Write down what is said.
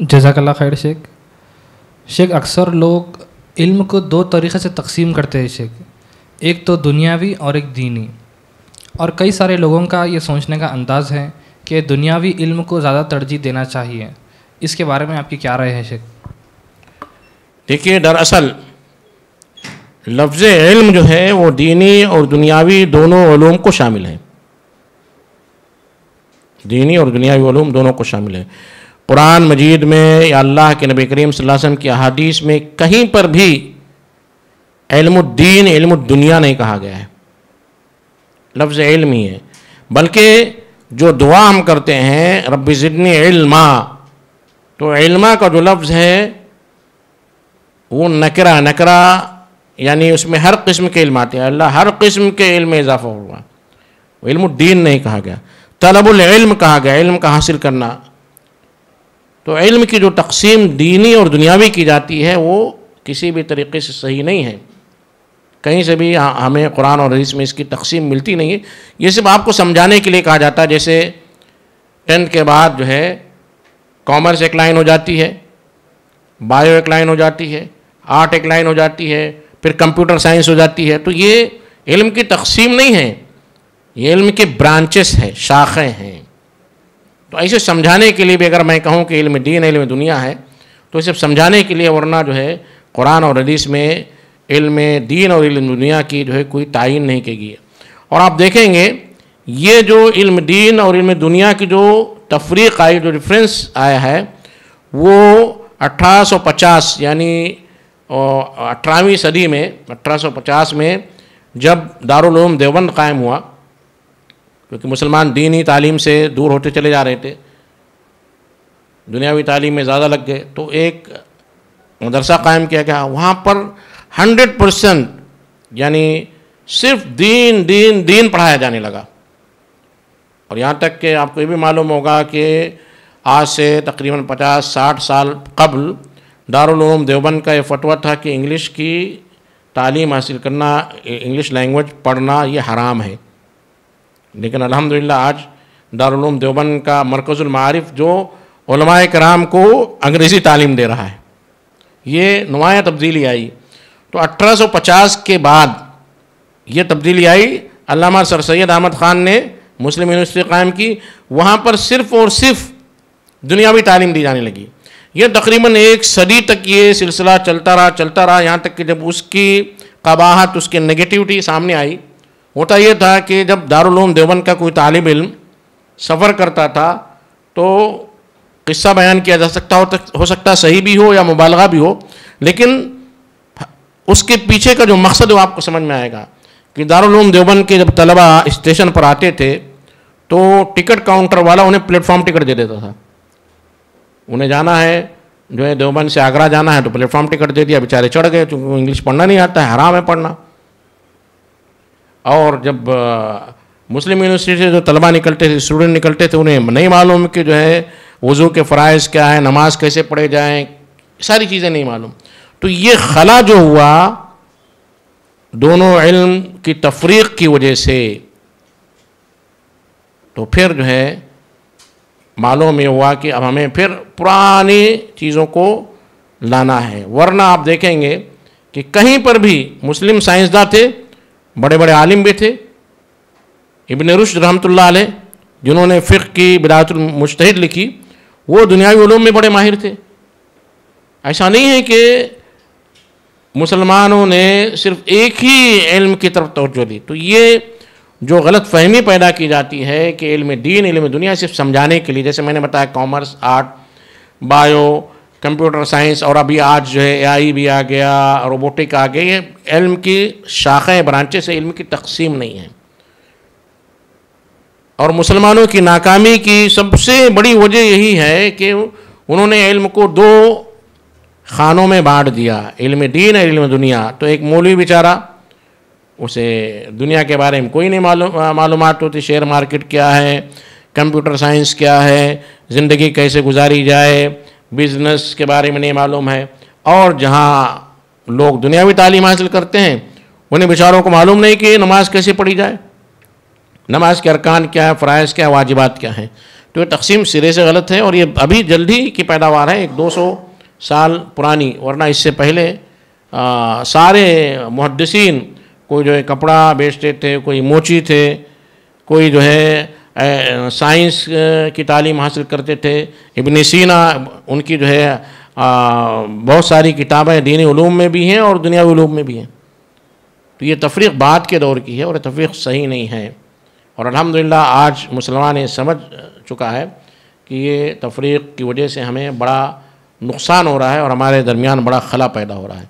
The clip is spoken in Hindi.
जजाकल्ला खैर शेख शेख अक्सर लोग इल्म को दो तरीक़े से तकसीम करते हैं शेख एक तो दुनियावी और एक दीनी और कई सारे लोगों का ये सोचने का अंदाज़ है कि दुनियावी इल्म को ज़्यादा तरजीह देना चाहिए इसके बारे में आपकी क्या राय है शेख देखिए दरअसल लफ्ज़ इल्म जो है वो दीनी और दुनियावी दोनों ूम को शामिल है दीनी और दुनियावी ूम दोनों को शामिल है कुरान मजीद में या अल्लाह के नबी करीम वसल्लम की अहादीस में कहीं पर भी इल्मुद्दीन इल्मुद्दुनिया नहीं कहा गया है लफ्ज़ इल्म ही है बल्कि जो दुआ हम करते हैं रब ज़िदनी इल्मा तो इल्मा का जो लफ्ज़ है वो नकरा नकरा यानी उसमें हर किस्म के इल्म आते हैं अल्लाह हर किस्म के इल्म में इजाफा हुआ इल्मुद्दीन नहीं कहा गया तलबुल इल्म कहा गया इल्म का हासिल करना तो इल्म की जो तकसीम दीनी और दुनियावी की जाती है वो किसी भी तरीके से सही नहीं है कहीं से भी हाँ, हमें कुरान और हदीस में इसकी तकसीम मिलती नहीं है ये सिर्फ आपको समझाने के लिए कहा जाता है जैसे टेंथ के बाद जो है कॉमर्स एक लाइन हो जाती है बायो एक लाइन हो जाती है आर्ट एक लाइन हो जाती है फिर कंप्यूटर साइंस हो जाती है तो ये इल्म की तकसीम नहीं है ये इल्म के ब्रांचेस हैं शाखें हैं तो ऐसे समझाने के लिए भी अगर मैं कहूँ कि इल्म दीन इल्म दुनिया है तो इसे समझाने के लिए वरना जो है कुरान और हदीस में इल्म दीन और इल्म दुनिया की जो है कोई तयन नहीं की गई है और आप देखेंगे ये जो इल्म दीन और इल्म दुनिया की जो तफरीक आई जो डिफरेंस आया है वो 1850 यानी अठारहवीं सदी में 1850 में जब दारुल दारुलूम देवबंद कायम हुआ क्योंकि मुसलमान दीनी तालीम से दूर होते चले जा रहे थे दुनियावी तालीम में ज़्यादा लग गए तो एक मदरसा कायम किया गया वहाँ पर हंड्रेड परसेंट यानी सिर्फ दीन दीन दीन पढ़ाया जाने लगा और यहाँ तक कि आपको ये भी मालूम होगा कि आज से तकरीबन 50-60 साल कबल दारूम देवबंद का ये फतवा था कि इंग्लिश की तालीम हासिल करना इंग्लिश लैंग्वेज पढ़ना ये हराम है लेकिन अल्हम्दुलिल्लाह आज दारूम देवबंद का मरकज़ुल मारिफ जो कराम को अंग्रेज़ी तालीम दे रहा है ये नुमाया तब्दीली आई तो 1850 के बाद ये तब्दीली आई अलामा सर सैद अहमद ख़ान ने मुस्लिम यूनिवर्सिटी कायम की वहाँ पर सिर्फ़ और सिर्फ दुनियावी तालीम दी जाने लगी ये तकरीबन एक सदी तक ये सिलसिला चलता रहा चलता रहा यहाँ तक कि जब उसकी कबाहत उसकी नेगेटिविटी सामने आई होता यह था कि जब दारुलूम देवबंद का कोई तालब इम सफ़र करता था तो किस्सा बयान किया जा सकता हो हो सकता सही भी हो या मुबालगा भी हो लेकिन उसके पीछे का जो मकसद वो आपको समझ में आएगा कि दारुलूम देवबंद के जब तलबा स्टेशन पर आते थे तो टिकट काउंटर वाला उन्हें प्लेटफॉर्म टिकट दे देता था उन्हें जाना है जो है देवबंद से आगरा जाना है तो प्लेटफॉर्म टिकट दे दिया बेचारे चढ़ गए चूँकि इंग्लिश पढ़ना नहीं आता है हराम है पढ़ना और जब मुस्लिम यूनिवर्सिटी से जो तलबा निकलते थे स्टूडेंट निकलते थे उन्हें नहीं मालूम कि जो है वज़ू के फ़रज़ क्या है नमाज कैसे पढ़े जाएँ सारी चीज़ें नहीं मालूम तो ये खला जो हुआ दोनों इल्म की तफरीक की वजह से तो फिर जो है मालूम ये हुआ कि अब हमें फिर पुरानी चीज़ों को लाना है वरना आप देखेंगे कि कहीं पर भी मुस्लिम साइंसदान थे बड़े बड़े आलिम भी थे इबन रुश्द रहमतुल्लाह आल जिन्होंने फ़िक की बिदातुल लिखी वो दुनियावी ओलूम में बड़े माहिर थे ऐसा नहीं है कि मुसलमानों ने सिर्फ एक ही इल्म की तरफ तोज्जो दी तो ये जो गलत फहमी पैदा की जाती है कि इल्म दीन इल्म दुनिया सिर्फ समझाने के लिए जैसे मैंने बताया commerce art bio computer science और अभी आज जो है एआई भी आ गया रोबोटिक आ गई ये इल्म की शाखाएं ब्रांचेस से इल्म की तकसीम नहीं है और मुसलमानों की नाकामी की सबसे बड़ी वजह यही है कि उन्होंने इल्म को दो खानों में बांट दिया इल्म दीन और इल्म दुनिया तो एक मौलवी बेचारा उसे दुनिया के बारे में कोई नहीं मालूम मालूम होती शेयर मार्केट क्या है कंप्यूटर साइंस क्या है ज़िंदगी कैसे गुजारी जाए बिजनेस के बारे में नहीं मालूम है और जहाँ लोग दुनियावी तालीम हासिल करते हैं उन्हें बेचारों को मालूम नहीं कि नमाज़ कैसे पढ़ी जाए नमाज के अरकान क्या है फ़रज़ क्या है वाजिबात क्या हैं तो ये तकसीम सिरे से गलत है और ये अभी जल्दी की पैदावार है एक दो सौ साल पुरानी वरना इससे पहले आ, सारे मुहदसिन कोई जो है कपड़ा बेचते थे कोई मोची थे कोई जो है साइंस की तालीम हासिल करते थे इबन सीना उनकी जो है बहुत सारी किताबें दीनी ूम में भी हैं और दुनियावी ूम में भी हैं तो ये तफरीक बाद के दौर की है और तफरीक सही नहीं है और अल्हम्दुलिल्लाह आज मुसलमान ये समझ चुका है कि ये तफरीक की वजह से हमें बड़ा नुकसान हो रहा है और हमारे दरमियान बड़ा खला पैदा हो रहा है